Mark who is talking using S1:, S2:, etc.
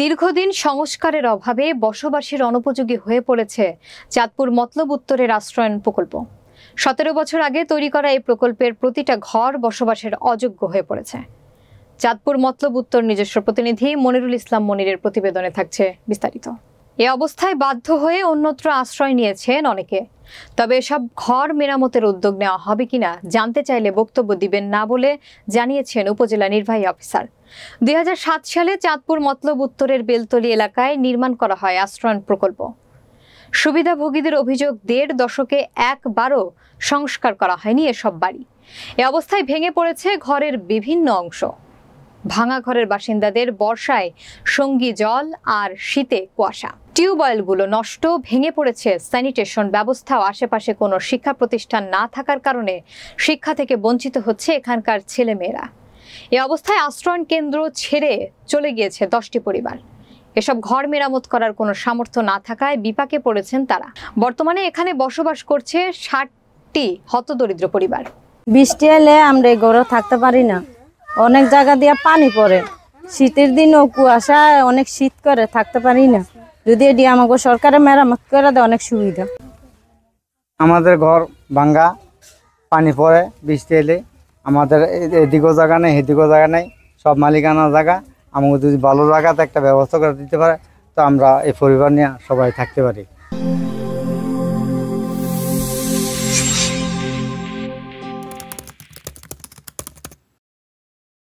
S1: দীর্ঘদিন সংস্কারের অভাবে বসবাসীর অনুপযোগী হয়ে পড়েছে চাঁদপুর মতলব উত্তরের আশ্রয়ন প্রকল্প সতেরো বছর আগে তৈরি করা এই প্রকল্পের প্রতিটা ঘর বসবাসের অযোগ্য হয়ে পড়েছে চাঁদপুর মতলব উত্তর নিজস্ব প্রতিনিধি মনিরুল ইসলাম মনিরের প্রতিবেদনে থাকছে বিস্তারিত এ অবস্থায় বাধ্য হয়ে অন্যত্র আশ্রয় নিয়েছেন অনেকে তবে এসব ঘর মেরামতের উদ্যোগ নেওয়া হবে কিনা জানতে চাইলে বক্তব্য দিবেন না বলে জানিয়েছেন উপজেলা নির্বাহী অফিসার দুই সালে চাঁদপুর মতলব উত্তরের বেলতলি এলাকায় নির্মাণ করা হয় আশ্রয়ন প্রকল্প সুবিধাভোগীদের অভিযোগ দেড় দশকে একবারও সংস্কার করা হয়নি এসব বাড়ি এ অবস্থায় ভেঙে পড়েছে ঘরের বিভিন্ন অংশ ভাঙা ঘরের বাসিন্দাদের বর্ষায় সঙ্গী জল আর শীতে কুয়াশা টিউবওয়েলগুলো নষ্ট ভেঙে পড়েছে স্যানিটেশন ব্যবস্থাও আশেপাশে কোনো শিক্ষা প্রতিষ্ঠান না থাকার কারণে শিক্ষা থেকে বঞ্চিত হচ্ছে এখানকার ছেলেমেয়েরা এ অবস্থায় আশ্রয়ণ কেন্দ্র ছেড়ে চলে গিয়েছে দশটি পরিবার এসব ঘর মেরামত করার কোনো সামর্থ্য না থাকায় বিপাকে পড়েছেন তারা বর্তমানে এখানে বসবাস করছে ষাটটি হতদরিদ্র পরিবার
S2: বৃষ্টি এলে আমরা এই গৌরব থাকতে পারি না অনেক জায়গা দিয়ে পানি পড়ে শীতের দিনও কুয়াশা অনেক শীত করে থাকতে পারি না যদি এটি আমাকে সরকারে মেরামত করে দেয় অনেক সুবিধা
S3: আমাদের ঘর ভাঙ্গা পানি পড়ে বৃষ্টি এলে আমাদের এদিকেও জায়গা নেই এদিকেও জায়গা নেই সব মালিকানা জায়গা আমাকে যদি ভালো জায়গাতে একটা ব্যবস্থা করে দিতে পারে তো আমরা এই পরিবার নিয়ে সবাই থাকতে পারি